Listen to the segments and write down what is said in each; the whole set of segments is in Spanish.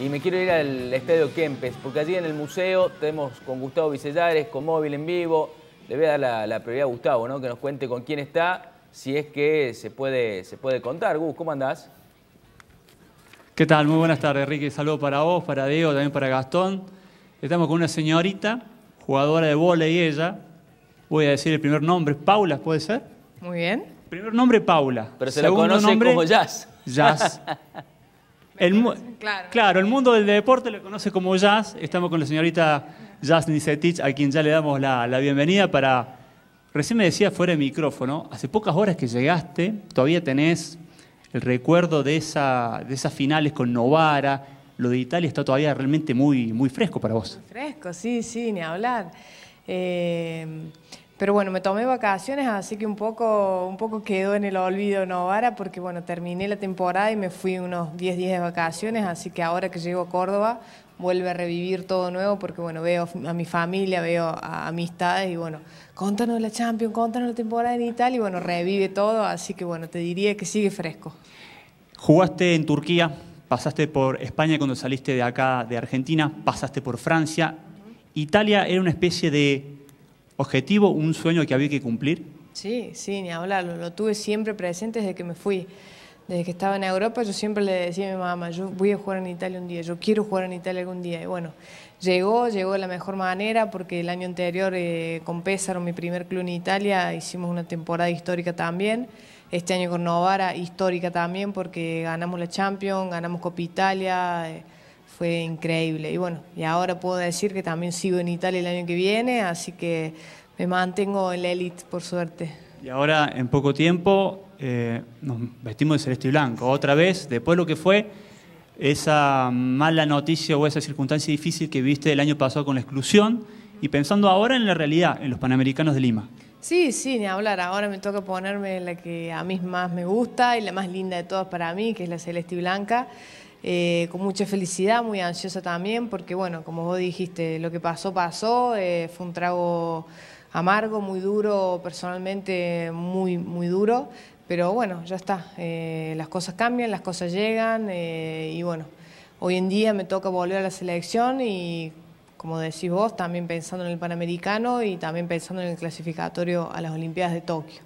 y me quiero ir al Estadio Kempes, porque allí en el museo tenemos con Gustavo Vicellares, con móvil en vivo. Le voy a dar la, prioridad a Gustavo, ¿no? Que nos cuente con quién está, si es que se puede, se puede contar. Gus, ¿cómo andás? ¿Qué tal? Muy buenas tardes, Ricky. Saludos para vos, para Diego, también para Gastón. Estamos con una señorita, jugadora de y ella. Voy a decir el primer nombre, Paula, ¿puede ser? Muy bien. Primer nombre, Paula. Pero se Segundo la conoce nombre, como Jazz. Jazz. claro. el mundo del deporte lo conoce como jazz. Estamos con la señorita Jazz Nisetich, a quien ya le damos la, bienvenida para... Recién me decía fuera de micrófono, hace pocas horas que llegaste, todavía tenés el recuerdo de, esas finales con Novara, lo de Italia está todavía realmente muy, muy fresco para vos. Fresco, sí, sí, ni hablar. Eh, pero bueno, me tomé vacaciones, así que un poco, un poco quedó en el olvido Novara, porque bueno, terminé la temporada y me fui unos 10 días de vacaciones, así que ahora que llego a Córdoba vuelve a revivir todo nuevo, porque bueno, veo a mi familia, veo a amistades y bueno, contanos la Champions, contanos la temporada en Italia y bueno, revive todo, así que bueno, te diría que sigue fresco. Jugaste en Turquía, pasaste por España cuando saliste de acá de Argentina, pasaste por Francia. Italia era una especie de objetivo, un sueño que había que cumplir? Sí, sí, ni hablar, Lo tuve siempre presente desde que me fui. Desde que estaba en Europa, yo siempre le decía a mi mamá, yo voy a jugar en Italia un día, yo quiero jugar en Italia algún día. Y bueno, llegó, llegó de la mejor manera, porque el año anterior eh, con Pésaro, mi primer club en Italia, hicimos una temporada histórica también. Este año con Novara, histórica también, porque ganamos la Champions, ganamos Copa Italia. Eh, fue increíble. Y bueno, y ahora puedo decir que también sigo en Italia el año que viene, así que me mantengo en la élite, por suerte. Y ahora, en poco tiempo, eh, nos vestimos de celeste y blanco. Otra vez, después lo que fue esa mala noticia o esa circunstancia difícil que viste el año pasado con la exclusión, y pensando ahora en la realidad, en los Panamericanos de Lima. Sí, sí, ni hablar. Ahora me toca ponerme la que a mí más me gusta y la más linda de todas para mí, que es la celeste y blanca. Eh, con mucha felicidad, muy ansiosa también, porque bueno, como vos dijiste, lo que pasó, pasó, eh, fue un trago amargo, muy duro, personalmente muy, muy duro, pero bueno, ya está, eh, las cosas cambian, las cosas llegan y bueno, hoy en día me toca volver a la selección y como decís vos, también pensando en el Panamericano y también pensando en el clasificatorio a las Olimpiadas de Tokio.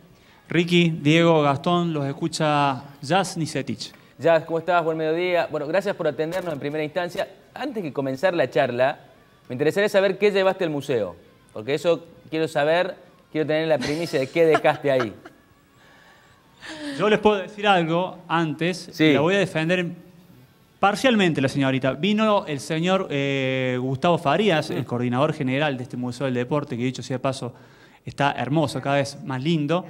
Ricky, Diego, Gastón, los escucha Jazz Nisetich. Ya, ¿cómo estás? Buen mediodía. Bueno, gracias por atendernos en primera instancia. Antes de comenzar la charla, me interesaría saber qué llevaste al museo, porque eso quiero saber, quiero tener la primicia de qué dejaste ahí. Yo les puedo decir algo antes, la voy a defender parcialmente la señorita. Vino el señor eh, Gustavo Farías, el coordinador general de este Museo del Deporte, que dicho sea paso, está hermoso, cada vez más lindo.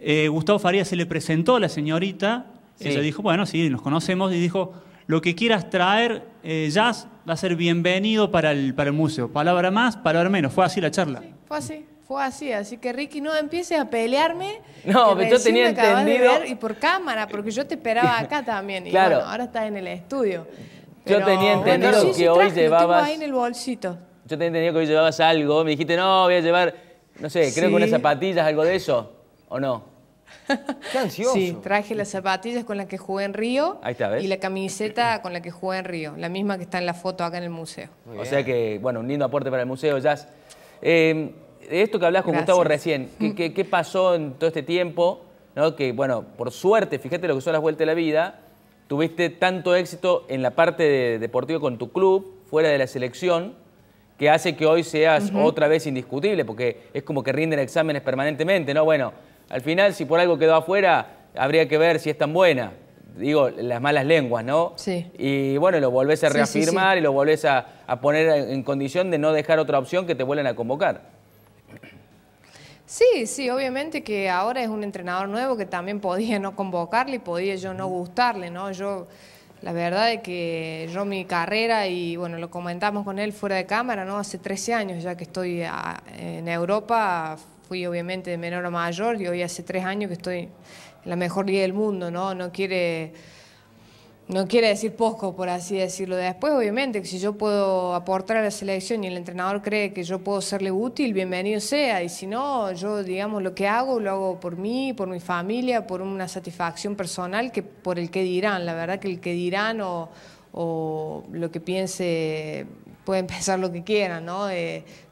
Eh, Gustavo Farías se le presentó a la señorita y Ella dijo, bueno, sí, nos conocemos y dijo, lo que quieras traer, eh, jazz, va a ser bienvenido para el, para el museo. Palabra más, palabra menos. Fue así la charla. fue así. Fue así, así que Ricky, no empieces a pelearme. No, pero yo tenía entendido. y por cámara, porque yo te esperaba acá también. Y claro. ahora estás en el estudio. yo tenía entendido que hoy llevabas. ahí en el bolsito. Yo tenía entendido que hoy llevabas algo. Me dijiste, no, voy a llevar, no sé, creo que unas zapatillas, algo de eso. ¿O no? Qué ansioso. Sí, traje las zapatillas con las que jugué en Río. Y la camiseta con la que jugué en Río, la misma que está en la foto acá en el museo. o sea que, bueno, un lindo aporte para el museo, Jazz. Eh, esto que hablas con Gustavo recién, mm. ¿qué, pasó en todo este tiempo? Que, bueno, por suerte, fíjate lo que son las vueltas de la vida, tuviste tanto éxito en la parte deportiva con tu club, fuera de la selección, que hace que hoy seas otra vez indiscutible, porque es como que rinden exámenes permanentemente, ¿no? Bueno, al final, si por algo quedó afuera, habría que ver si es tan buena. Digo, las malas lenguas, ¿no? Sí. Y bueno, lo volvés a reafirmar y lo volvés a, a poner en condición de no dejar otra opción que te vuelvan a convocar. Sí, sí, obviamente que ahora es un entrenador nuevo que también podía no convocarle y podía yo no gustarle, ¿no? Yo, la verdad es que yo mi carrera, y bueno, lo comentamos con él fuera de cámara, ¿no? Hace 13 años ya que estoy en Europa fui obviamente de menor a mayor y hoy hace tres años que estoy en la mejor liga del mundo, ¿no? No quiere, no quiere decir poco, por así decirlo. Después, obviamente, que si yo puedo aportar a la selección y el entrenador cree que yo puedo serle útil, bienvenido sea. Y si no, yo, digamos, lo que hago, lo hago por mí, por mi familia, por una satisfacción personal que por el que dirán. La verdad que el que dirán o o lo que piense pueden pensar lo que quieran, ¿no?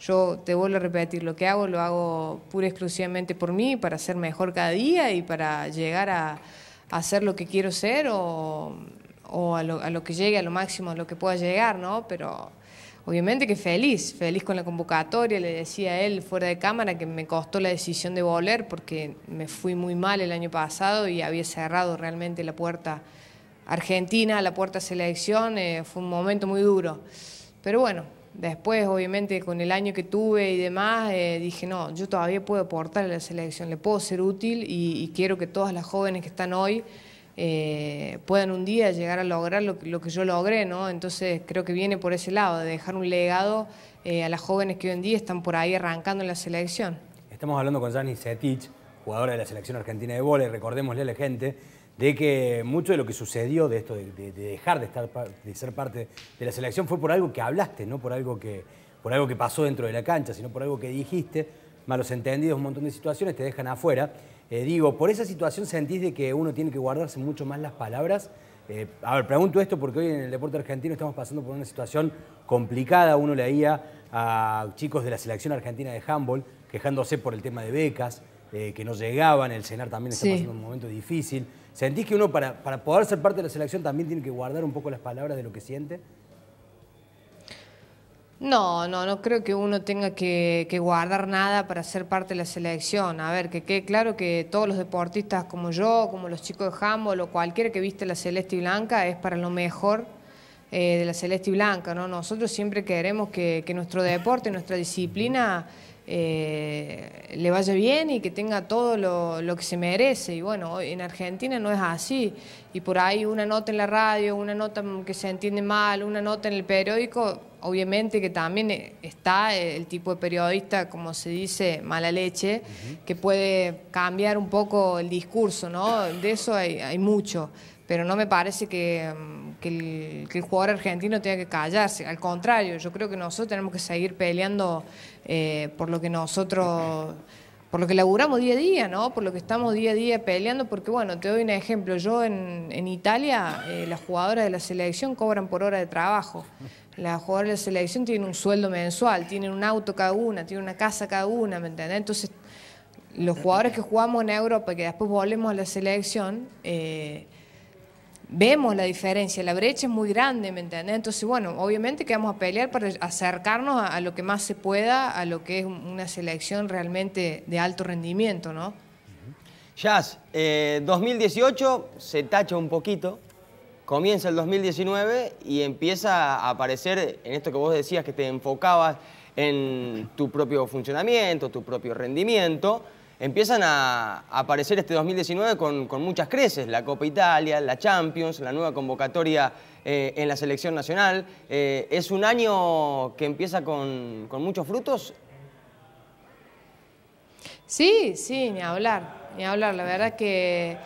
yo te vuelvo a repetir, lo que hago lo hago pura y exclusivamente por mí, para ser mejor cada día y para llegar a, hacer ser lo que quiero ser o, a, lo, que llegue, a lo máximo, a lo que pueda llegar, ¿no? Pero obviamente que feliz, feliz con la convocatoria, le decía él fuera de cámara que me costó la decisión de volver porque me fui muy mal el año pasado y había cerrado realmente la puerta argentina, la puerta selección, eh, fue un momento muy duro. Pero bueno, después obviamente con el año que tuve y demás, eh, dije, no, yo todavía puedo aportar a la selección, le puedo ser útil y, quiero que todas las jóvenes que están hoy eh, puedan un día llegar a lograr lo, que yo logré, ¿no? Entonces creo que viene por ese lado, de dejar un legado eh, a las jóvenes que hoy en día están por ahí arrancando en la selección. Estamos hablando con Jani Setich, jugadora de la selección argentina de vole, recordémosle a la gente de que mucho de lo que sucedió de esto, de, dejar de, estar, de ser parte de la selección, fue por algo que hablaste, no por algo que, por algo que pasó dentro de la cancha, sino por algo que dijiste, malos entendidos, un montón de situaciones te dejan afuera. Eh, digo, por esa situación sentís de que uno tiene que guardarse mucho más las palabras. Eh, a ver, pregunto esto porque hoy en el deporte argentino estamos pasando por una situación complicada. Uno leía a chicos de la selección argentina de handball quejándose por el tema de becas, eh, que no llegaban, el cenar también está pasando un momento difícil. ¿Sentís que uno para, poder ser parte de la selección también tiene que guardar un poco las palabras de lo que siente? No, no, no creo que uno tenga que, guardar nada para ser parte de la selección. A ver, que quede claro que todos los deportistas como yo, como los chicos de handball o cualquiera que viste la celeste y blanca es para lo mejor eh, de la celeste y blanca. ¿no? Nosotros siempre queremos que nuestro deporte, nuestra disciplina eh, le vaya bien y que tenga todo lo, que se merece. Y bueno, en Argentina no es así. Y por ahí una nota en la radio, una nota que se entiende mal, una nota en el periódico, obviamente que también está el tipo de periodista, como se dice, mala leche, que puede cambiar un poco el discurso, ¿no? De eso hay mucho pero no me parece mm, que, el, jugador argentino tenga que callarse. Al contrario, yo creo que nosotros tenemos que seguir peleando eh, por lo que nosotros, por lo que laburamos día a día, ¿no? Por lo que estamos día a día peleando, porque bueno, te doy un ejemplo. Yo en, Italia, eh, las jugadoras de la selección cobran por hora de trabajo. Las jugadoras de la selección tienen un sueldo mensual, tienen un auto cada una, tienen una casa cada una, ¿me entendés? Entonces, los jugadores que jugamos en Europa, y que después volvemos a la selección, eh, vemos la diferencia, la brecha es muy grande, ¿me entiendes? Entonces, bueno, obviamente que vamos a pelear para acercarnos a, lo que más se pueda, a lo que es una selección realmente de alto rendimiento, ¿no? Jazz, 2018 eh, se tacha un poquito, comienza el 2019 y empieza a aparecer en esto que vos decías que te enfocabas en tu propio funcionamiento, tu propio rendimiento empiezan a aparecer este 2019 con, muchas creces, la Copa Italia, la Champions, la nueva convocatoria eh, en la selección nacional. Eh, ¿Es un año que empieza con, muchos frutos? Sí, sí, ni hablar, ni hablar. La verdad que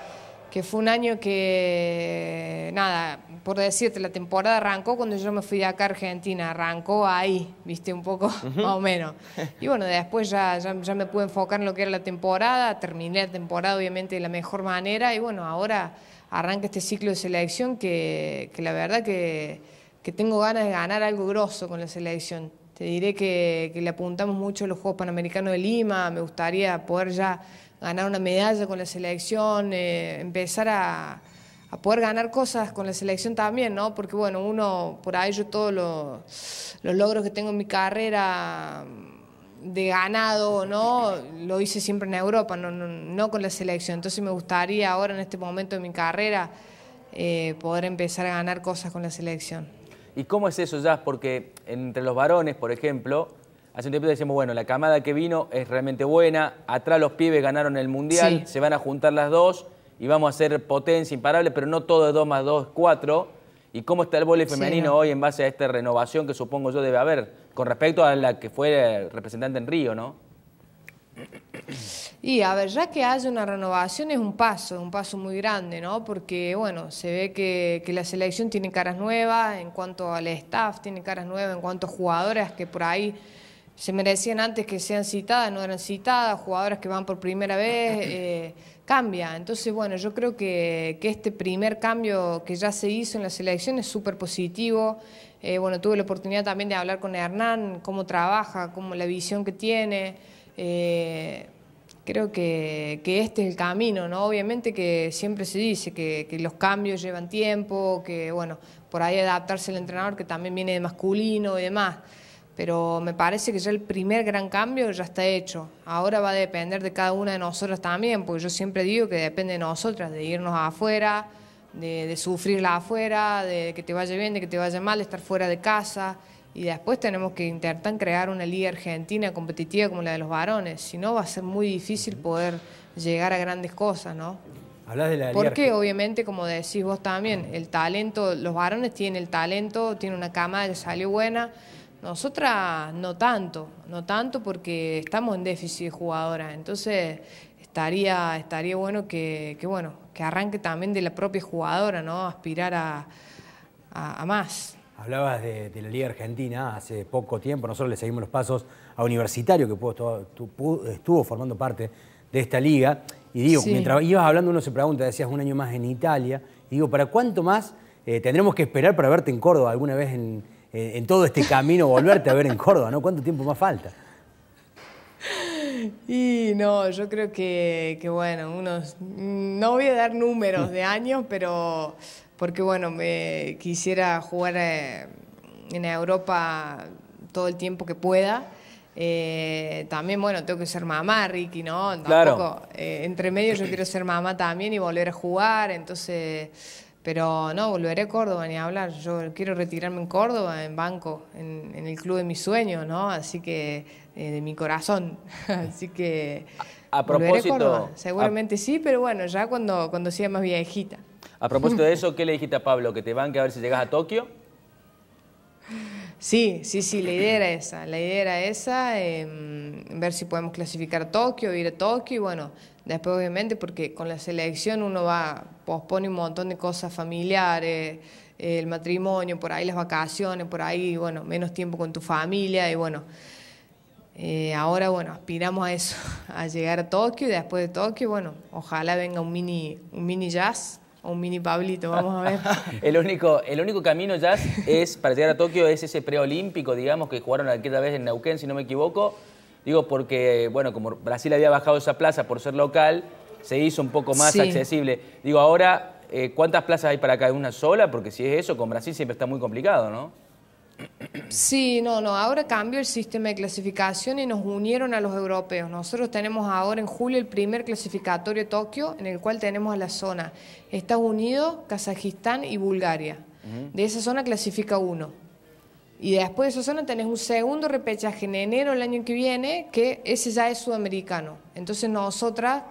que fue un año que, nada, por decirte, la temporada arrancó cuando yo me fui de acá a Argentina, arrancó ahí, viste, un poco, más o menos. Y bueno, después ya, me pude enfocar en lo que era la temporada, terminé la temporada obviamente de la mejor manera y bueno, ahora arranca este ciclo de selección que, la verdad que, tengo ganas de ganar algo grosso con la selección. Te diré que, que le apuntamos mucho a los Juegos Panamericanos de Lima, me gustaría poder ya ganar una medalla con la selección, eh, empezar a, poder ganar cosas con la selección también, ¿no? Porque bueno, uno, por ahí yo todos los logros que tengo en mi carrera mm, de ganado, ¿no? Lo hice siempre en Europa, no, con la selección. Entonces me gustaría ahora en este momento de mi carrera eh, poder empezar a ganar cosas con la selección. ¿Y cómo es eso ya? Porque entre los varones, por ejemplo, Hace un tiempo decíamos, bueno, la camada que vino es realmente buena, atrás los pibes ganaron el Mundial, se van a juntar las dos y vamos a ser potencia imparable, pero no todo es 2 más 2, 4. ¿Y cómo está el voleibol femenino hoy en base a esta renovación que supongo yo debe haber con respecto a la que fue representante en Río, no? Y a ver, ya que haya una renovación es un paso, un paso muy grande, ¿no? Porque, bueno, se ve que, que la selección tiene caras nuevas en cuanto al staff, tiene caras nuevas en cuanto a jugadoras que por ahí se merecían antes que sean citadas, no eran citadas, jugadoras que van por primera vez, eh, cambia. Entonces, bueno, yo creo que, este primer cambio que ya se hizo en la selección es súper positivo. Eh, bueno, tuve la oportunidad también de hablar con Hernán, cómo trabaja, cómo la visión que tiene. Eh, creo que, que, este es el camino, ¿no? Obviamente que siempre se dice que, que los cambios llevan tiempo, que, bueno, por ahí adaptarse el entrenador que también viene de masculino y demás pero me parece que ya el primer gran cambio ya está hecho. Ahora va a depender de cada una de nosotras también, porque yo siempre digo que depende de nosotras, de irnos afuera, de, sufrirla afuera, de que te vaya bien, de que te vaya mal, de estar fuera de casa. Y después tenemos que intentar crear una liga argentina competitiva como la de los varones, si no va a ser muy difícil poder llegar a grandes cosas, ¿no? Hablas de la Porque qué obviamente, como decís vos también, el talento, los varones tienen el talento, tienen una cama que salió buena, nosotras no tanto, no tanto porque estamos en déficit de jugadoras, entonces estaría, estaría bueno que, bueno que arranque también de la propia jugadora, ¿no? Aspirar a, más. Hablabas de, la Liga Argentina hace poco tiempo, nosotros le seguimos los pasos a Universitario, que estuvo formando parte de esta liga. Y digo, mientras ibas hablando uno se pregunta, decías un año más en Italia, y digo, ¿para cuánto más eh, tendremos que esperar para verte en Córdoba alguna vez en, en, todo este camino volverte a ver en Córdoba, ¿no? ¿Cuánto tiempo más falta? Y no, yo creo que, bueno, unos, no voy a dar números de años, pero porque bueno, me quisiera jugar eh, en Europa todo el tiempo que pueda. Eh, también, bueno, tengo que ser mamá, Ricky, ¿no? claro. Eh, entre medio yo quiero ser mamá también y volver a jugar, entonces pero no, volveré a Córdoba ni a hablar. Yo quiero retirarme en Córdoba, en banco, en, el club de mis sueños, ¿no? Así que, eh, de mi corazón. Así que. A, propósito. Seguramente sí, pero bueno, ya cuando, cuando sea más viejita. A propósito de eso, ¿qué le dijiste a Pablo? ¿Que te banque a ver si llegas a Tokio? Sí, sí, sí, la idea era esa. La idea era esa, em, ver si podemos clasificar a Tokio, ir a Tokio y bueno, después obviamente porque con la selección uno va pospone un montón de cosas familiares, eh, el matrimonio, por ahí las vacaciones, por ahí, bueno, menos tiempo con tu familia y bueno. Eh, ahora, bueno, aspiramos a eso, a llegar a Tokio y después de Tokio, bueno, ojalá venga un mini, un mini jazz o un mini Pablito, vamos a ver. el, único, el único camino jazz es, para llegar a Tokio es ese preolímpico, digamos, que jugaron aquella vez en Neuquén, si no me equivoco. Digo, porque, bueno, como Brasil había bajado esa plaza por ser local, se hizo un poco más accesible. Digo, ahora, eh, ¿cuántas plazas hay para cada una sola? Porque si es eso, con Brasil siempre está muy complicado, ¿no? Sí, no, no, ahora cambió el sistema de clasificación y nos unieron a los europeos. Nosotros tenemos ahora en julio el primer clasificatorio Tokio, en el cual tenemos a la zona Estados Unidos, Kazajistán y Bulgaria. De esa zona clasifica uno. Y después de esa zona tenés un segundo repechaje en enero el año que viene, que ese ya es sudamericano. Entonces nosotras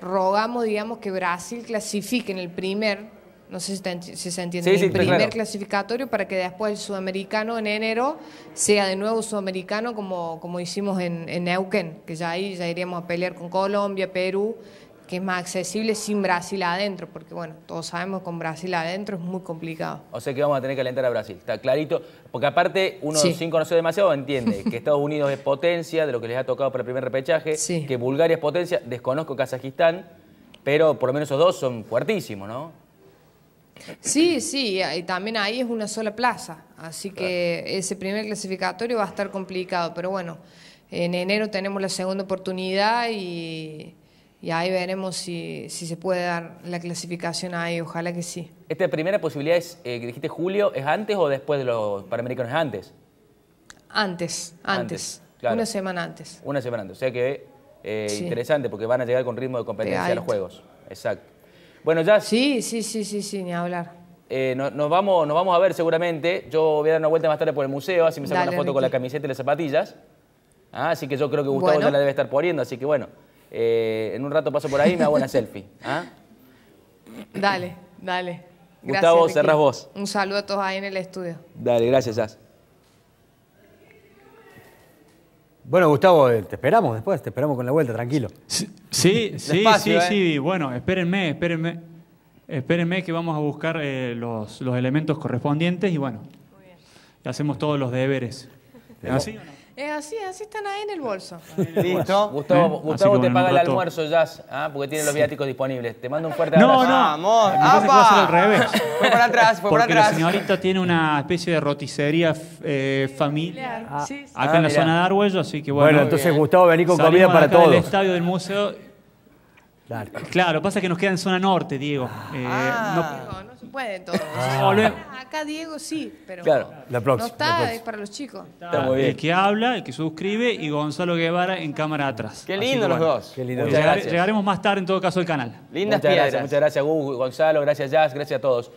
rogamos, digamos, que Brasil clasifique en el primer, no sé si, se entiende, el primer clasificatorio para que después el sudamericano en enero sea de nuevo sudamericano como, como hicimos en, en Neuquén, que ya ahí ya iríamos a pelear con Colombia, Perú que es más accesible sin Brasil adentro, porque bueno, todos sabemos que con Brasil adentro es muy complicado. O sea que vamos a tener que alentar a Brasil, está clarito, porque aparte uno sin conocer demasiado entiende que Estados Unidos es potencia, de lo que les ha tocado para el primer repechaje, que Bulgaria es potencia, desconozco Kazajistán, pero por lo menos esos dos son fuertísimos, ¿no? Sí, sí, y también ahí es una sola plaza, así que ese primer clasificatorio va a estar complicado, pero bueno, en enero tenemos la segunda oportunidad y y ahí veremos si, se puede dar la clasificación ahí, ojalá que sí. ¿Esta primera posibilidad es, eh, que dijiste julio, es antes o después de los Panamericanos? antes? Antes, antes. antes Una semana antes. Una semana antes, o sea que eh, interesante porque van a llegar con ritmo de competencia a los Juegos. Exacto. Bueno, ya... Sí, sí, sí, sí, sí, ni hablar. Eh, nos, vamos, vamos a ver seguramente. Yo voy a dar una vuelta más tarde por el museo, así me saco una foto con la camiseta y las zapatillas. Ah, así que yo creo que Gustavo ya la debe estar poniendo, así que bueno. Eh, en un rato paso por ahí y me hago una selfie. ¿ah? Dale, dale. Gustavo, cerrás vos. Un saludo a todos ahí en el estudio. Dale, gracias, As. Bueno, Gustavo, eh, te esperamos después, te esperamos con la vuelta, tranquilo. Sí, sí, sí, eh. sí. Bueno, espérenme, espérenme. Espérenme que vamos a buscar los, elementos correspondientes y bueno, hacemos todos los deberes. ¿Así ¿Ah, no? Es así, así están ahí en el bolso. Listo. Gustavo, Gustavo te paga el almuerzo ya, ¿ah? porque tiene los viáticos disponibles. Te mando un fuerte abrazo. No, no, vamos. Ah, al revés. fue para atrás, fue para atrás. La señorita tiene una especie de roticería eh, familiar acá en la ah, zona de Arguello, así que bueno. Bueno, entonces eh, Gustavo, vení con comida para acá todos. el estadio del museo Claro. claro, pasa que nos queda en zona norte, Diego. Ah, eh, no... no se puede todo. Ah. acá Diego sí, pero la no está, es para los chicos. Está muy bien. El que habla, el que suscribe y Gonzalo Guevara en cámara atrás. Qué lindo los dos. Qué lindo. Llegaremos más tarde en todo caso al canal. Lindas muchas piedras. Gracias, muchas gracias, Gonzalo, gracias Jazz, gracias a todos.